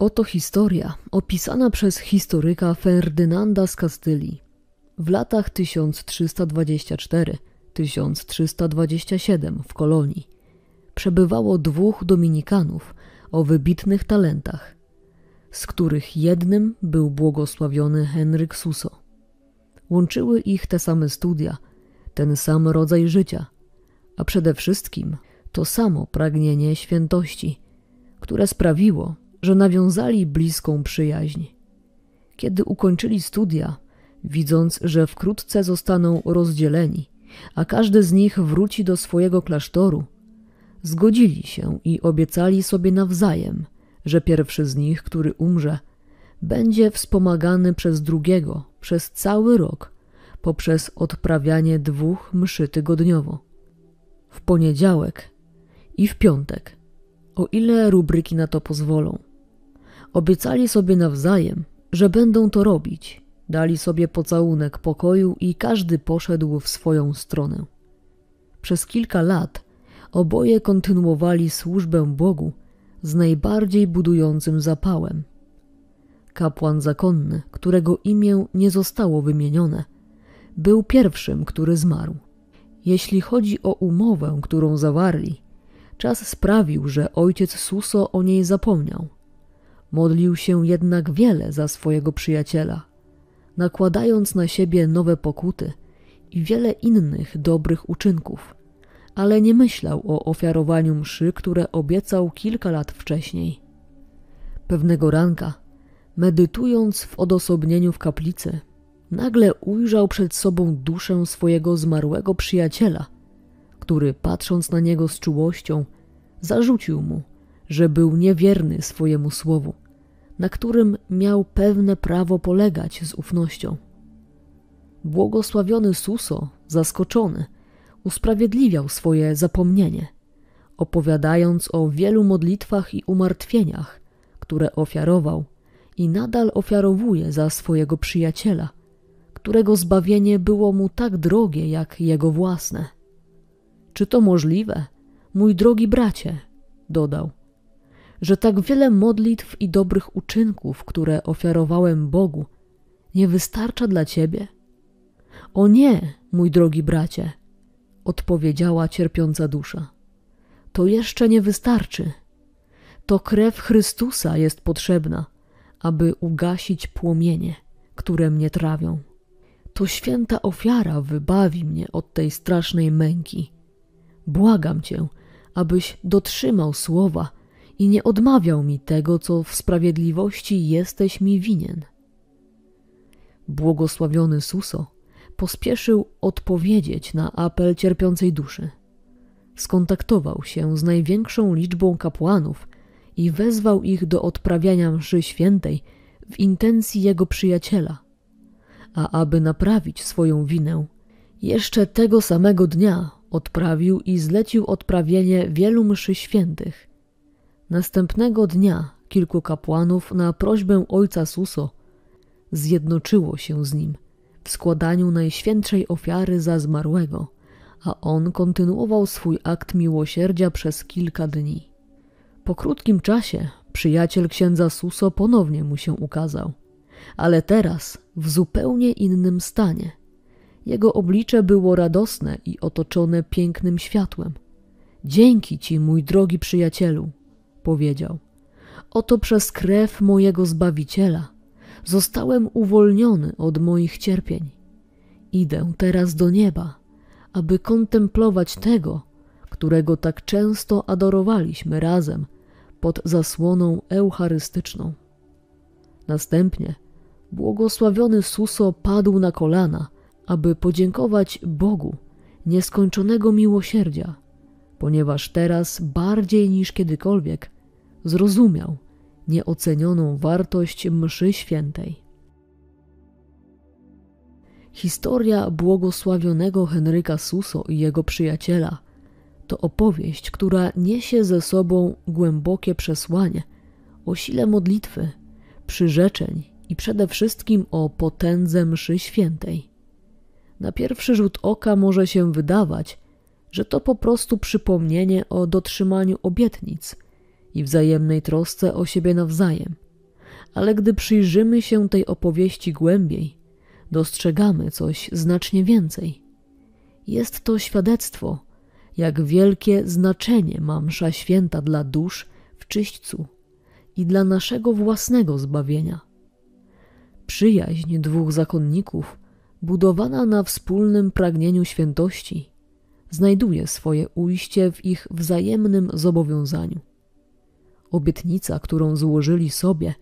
Oto historia opisana przez historyka Ferdynanda z Kastylii. W latach 1324-1327 w kolonii przebywało dwóch Dominikanów o wybitnych talentach, z których jednym był błogosławiony Henryk Suso. Łączyły ich te same studia, ten sam rodzaj życia, a przede wszystkim to samo pragnienie świętości, które sprawiło, że nawiązali bliską przyjaźń. Kiedy ukończyli studia, widząc, że wkrótce zostaną rozdzieleni, a każdy z nich wróci do swojego klasztoru, zgodzili się i obiecali sobie nawzajem, że pierwszy z nich, który umrze, będzie wspomagany przez drugiego przez cały rok poprzez odprawianie dwóch mszy tygodniowo. W poniedziałek i w piątek, o ile rubryki na to pozwolą. Obiecali sobie nawzajem, że będą to robić. Dali sobie pocałunek pokoju i każdy poszedł w swoją stronę. Przez kilka lat oboje kontynuowali służbę Bogu z najbardziej budującym zapałem. Kapłan zakonny, którego imię nie zostało wymienione, był pierwszym, który zmarł. Jeśli chodzi o umowę, którą zawarli, czas sprawił, że ojciec Suso o niej zapomniał – Modlił się jednak wiele za swojego przyjaciela, nakładając na siebie nowe pokuty i wiele innych dobrych uczynków, ale nie myślał o ofiarowaniu mszy, które obiecał kilka lat wcześniej. Pewnego ranka, medytując w odosobnieniu w kaplicy, nagle ujrzał przed sobą duszę swojego zmarłego przyjaciela, który patrząc na niego z czułością, zarzucił mu, że był niewierny swojemu słowu na którym miał pewne prawo polegać z ufnością. Błogosławiony Suso, zaskoczony, usprawiedliwiał swoje zapomnienie, opowiadając o wielu modlitwach i umartwieniach, które ofiarował i nadal ofiarowuje za swojego przyjaciela, którego zbawienie było mu tak drogie jak jego własne. Czy to możliwe, mój drogi bracie? dodał że tak wiele modlitw i dobrych uczynków, które ofiarowałem Bogu, nie wystarcza dla ciebie? O nie, mój drogi bracie, odpowiedziała cierpiąca dusza. To jeszcze nie wystarczy. To krew Chrystusa jest potrzebna, aby ugasić płomienie, które mnie trawią. To święta ofiara wybawi mnie od tej strasznej męki. Błagam cię, abyś dotrzymał słowa, i nie odmawiał mi tego, co w sprawiedliwości jesteś mi winien. Błogosławiony Suso pospieszył odpowiedzieć na apel cierpiącej duszy. Skontaktował się z największą liczbą kapłanów i wezwał ich do odprawiania mszy świętej w intencji jego przyjaciela. A aby naprawić swoją winę, jeszcze tego samego dnia odprawił i zlecił odprawienie wielu mszy świętych, Następnego dnia kilku kapłanów na prośbę ojca Suso zjednoczyło się z nim w składaniu najświętszej ofiary za zmarłego, a on kontynuował swój akt miłosierdzia przez kilka dni. Po krótkim czasie przyjaciel księdza Suso ponownie mu się ukazał, ale teraz w zupełnie innym stanie. Jego oblicze było radosne i otoczone pięknym światłem. Dzięki ci, mój drogi przyjacielu, powiedział: Oto przez krew mojego Zbawiciela zostałem uwolniony od moich cierpień. Idę teraz do nieba, aby kontemplować tego, którego tak często adorowaliśmy razem pod zasłoną eucharystyczną. Następnie błogosławiony Suso padł na kolana, aby podziękować Bogu nieskończonego miłosierdzia ponieważ teraz bardziej niż kiedykolwiek zrozumiał nieocenioną wartość mszy świętej. Historia błogosławionego Henryka Suso i jego przyjaciela to opowieść, która niesie ze sobą głębokie przesłanie o sile modlitwy, przyrzeczeń i przede wszystkim o potędze mszy świętej. Na pierwszy rzut oka może się wydawać, że to po prostu przypomnienie o dotrzymaniu obietnic i wzajemnej trosce o siebie nawzajem. Ale gdy przyjrzymy się tej opowieści głębiej, dostrzegamy coś znacznie więcej. Jest to świadectwo, jak wielkie znaczenie ma msza święta dla dusz w czyśćcu i dla naszego własnego zbawienia. Przyjaźń dwóch zakonników, budowana na wspólnym pragnieniu świętości – znajduje swoje ujście w ich wzajemnym zobowiązaniu. Obietnica, którą złożyli sobie,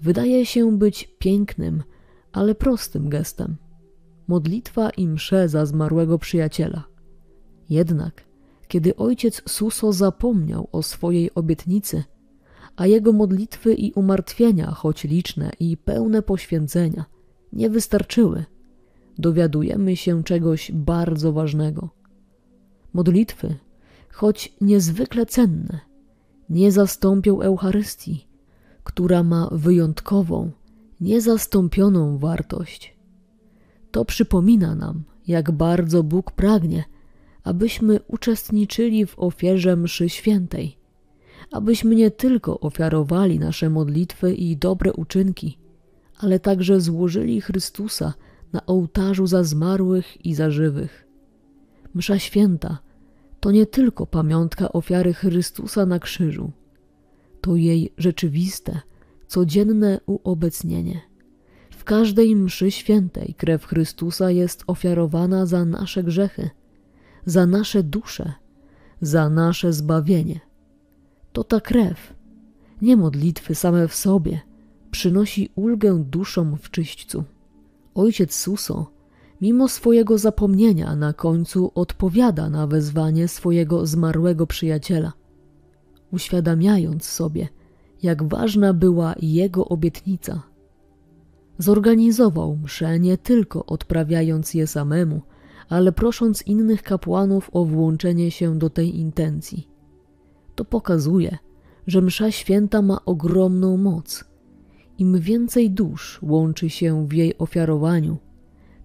wydaje się być pięknym, ale prostym gestem. Modlitwa i msze za zmarłego przyjaciela. Jednak, kiedy ojciec Suso zapomniał o swojej obietnicy, a jego modlitwy i umartwienia, choć liczne i pełne poświęcenia, nie wystarczyły, dowiadujemy się czegoś bardzo ważnego – Modlitwy, choć niezwykle cenne, nie zastąpią Eucharystii, która ma wyjątkową, niezastąpioną wartość. To przypomina nam, jak bardzo Bóg pragnie, abyśmy uczestniczyli w ofierze mszy świętej, abyśmy nie tylko ofiarowali nasze modlitwy i dobre uczynki, ale także złożyli Chrystusa na ołtarzu za zmarłych i za żywych. Msza święta to nie tylko pamiątka ofiary Chrystusa na krzyżu, to jej rzeczywiste, codzienne uobecnienie. W każdej mszy świętej krew Chrystusa jest ofiarowana za nasze grzechy, za nasze dusze, za nasze zbawienie. To ta krew, nie modlitwy same w sobie, przynosi ulgę duszom w czyśćcu. Ojciec Suso mimo swojego zapomnienia na końcu odpowiada na wezwanie swojego zmarłego przyjaciela, uświadamiając sobie, jak ważna była jego obietnica. Zorganizował mszę nie tylko odprawiając je samemu, ale prosząc innych kapłanów o włączenie się do tej intencji. To pokazuje, że msza święta ma ogromną moc. Im więcej dusz łączy się w jej ofiarowaniu –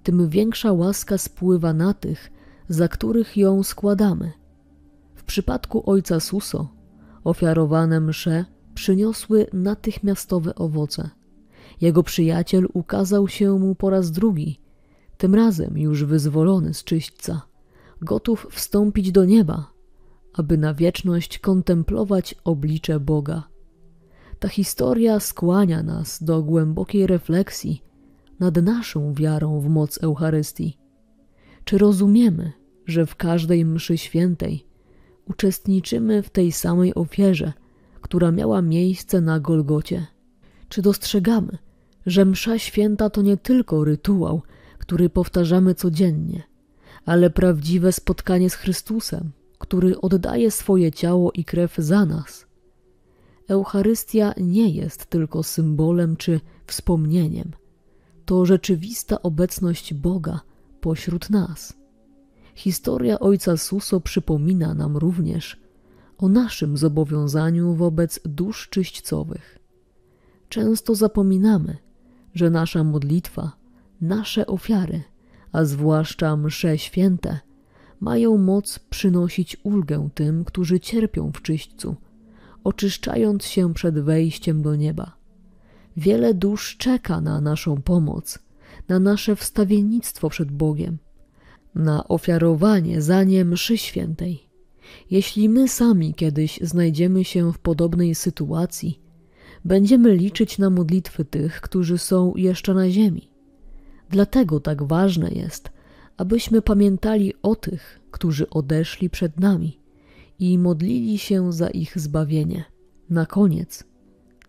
tym większa łaska spływa na tych, za których ją składamy. W przypadku ojca Suso ofiarowane msze przyniosły natychmiastowe owoce. Jego przyjaciel ukazał się mu po raz drugi, tym razem już wyzwolony z czyśćca, gotów wstąpić do nieba, aby na wieczność kontemplować oblicze Boga. Ta historia skłania nas do głębokiej refleksji nad naszą wiarą w moc Eucharystii? Czy rozumiemy, że w każdej mszy świętej uczestniczymy w tej samej ofierze, która miała miejsce na Golgocie? Czy dostrzegamy, że msza święta to nie tylko rytuał, który powtarzamy codziennie, ale prawdziwe spotkanie z Chrystusem, który oddaje swoje ciało i krew za nas? Eucharystia nie jest tylko symbolem czy wspomnieniem – to rzeczywista obecność Boga pośród nas. Historia ojca Suso przypomina nam również o naszym zobowiązaniu wobec dusz czyśćcowych. Często zapominamy, że nasza modlitwa, nasze ofiary, a zwłaszcza msze święte, mają moc przynosić ulgę tym, którzy cierpią w czyśćcu, oczyszczając się przed wejściem do nieba. Wiele dusz czeka na naszą pomoc, na nasze wstawiennictwo przed Bogiem, na ofiarowanie za nie mszy świętej. Jeśli my sami kiedyś znajdziemy się w podobnej sytuacji, będziemy liczyć na modlitwy tych, którzy są jeszcze na ziemi. Dlatego tak ważne jest, abyśmy pamiętali o tych, którzy odeszli przed nami i modlili się za ich zbawienie. Na koniec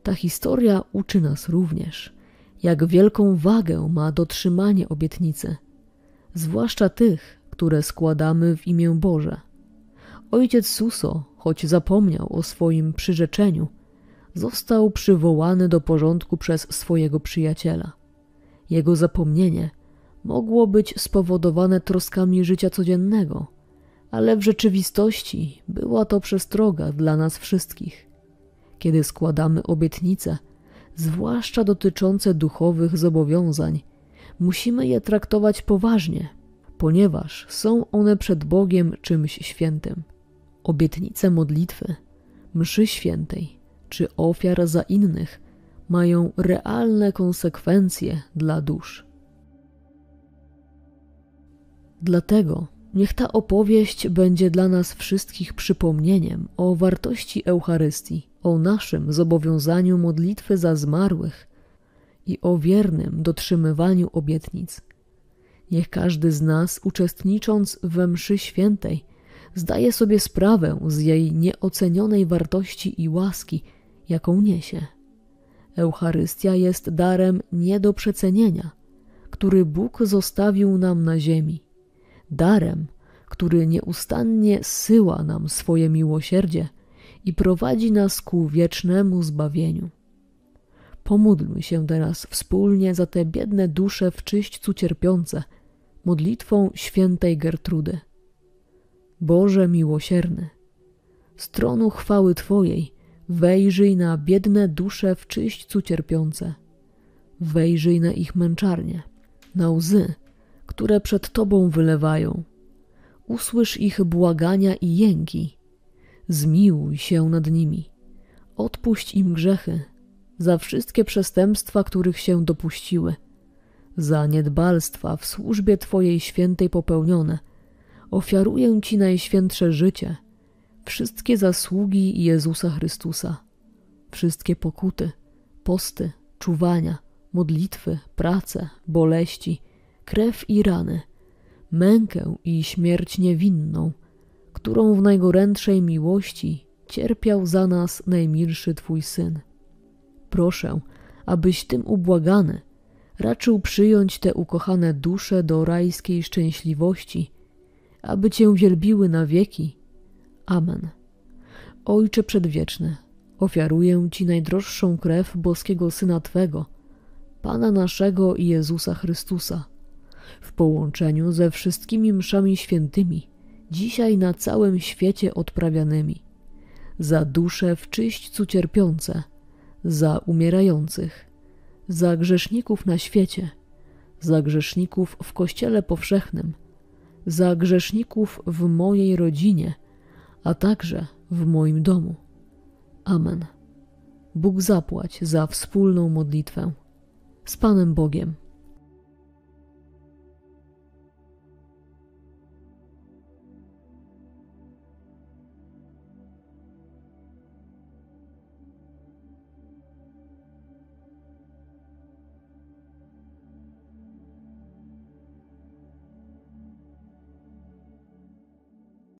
ta historia uczy nas również, jak wielką wagę ma dotrzymanie obietnicy, zwłaszcza tych, które składamy w imię Boże. Ojciec Suso, choć zapomniał o swoim przyrzeczeniu, został przywołany do porządku przez swojego przyjaciela. Jego zapomnienie mogło być spowodowane troskami życia codziennego, ale w rzeczywistości była to przestroga dla nas wszystkich – kiedy składamy obietnice, zwłaszcza dotyczące duchowych zobowiązań, musimy je traktować poważnie, ponieważ są one przed Bogiem czymś świętym. Obietnice modlitwy, mszy świętej czy ofiar za innych mają realne konsekwencje dla dusz. Dlatego niech ta opowieść będzie dla nas wszystkich przypomnieniem o wartości Eucharystii o naszym zobowiązaniu modlitwy za zmarłych i o wiernym dotrzymywaniu obietnic. Niech każdy z nas, uczestnicząc we mszy świętej, zdaje sobie sprawę z jej nieocenionej wartości i łaski, jaką niesie. Eucharystia jest darem nie do przecenienia, który Bóg zostawił nam na ziemi, darem, który nieustannie syła nam swoje miłosierdzie i prowadzi nas ku wiecznemu zbawieniu. Pomódlmy się teraz wspólnie za te biedne dusze w czyśćcu cierpiące, modlitwą świętej Gertrudy. Boże miłosierny, stronu chwały Twojej wejrzyj na biedne dusze w czyśćcu cierpiące. Wejrzyj na ich męczarnie, na łzy, które przed Tobą wylewają. Usłysz ich błagania i jęki zmiłuj się nad nimi. Odpuść im grzechy, za wszystkie przestępstwa, których się dopuściły, za niedbalstwa w służbie Twojej świętej popełnione. Ofiaruję Ci najświętsze życie, wszystkie zasługi Jezusa Chrystusa, wszystkie pokuty, posty, czuwania, modlitwy, prace, boleści, krew i rany, mękę i śmierć niewinną – którą w najgorętszej miłości cierpiał za nas najmilszy Twój Syn. Proszę, abyś tym ubłagany raczył przyjąć te ukochane dusze do rajskiej szczęśliwości, aby Cię wielbiły na wieki. Amen. Ojcze Przedwieczny, ofiaruję Ci najdroższą krew boskiego Syna Twego, Pana naszego i Jezusa Chrystusa, w połączeniu ze wszystkimi mszami świętymi, dzisiaj na całym świecie odprawianymi, za dusze w czyśćcu cierpiące, za umierających, za grzeszników na świecie, za grzeszników w Kościele Powszechnym, za grzeszników w mojej rodzinie, a także w moim domu. Amen. Bóg zapłać za wspólną modlitwę. Z Panem Bogiem.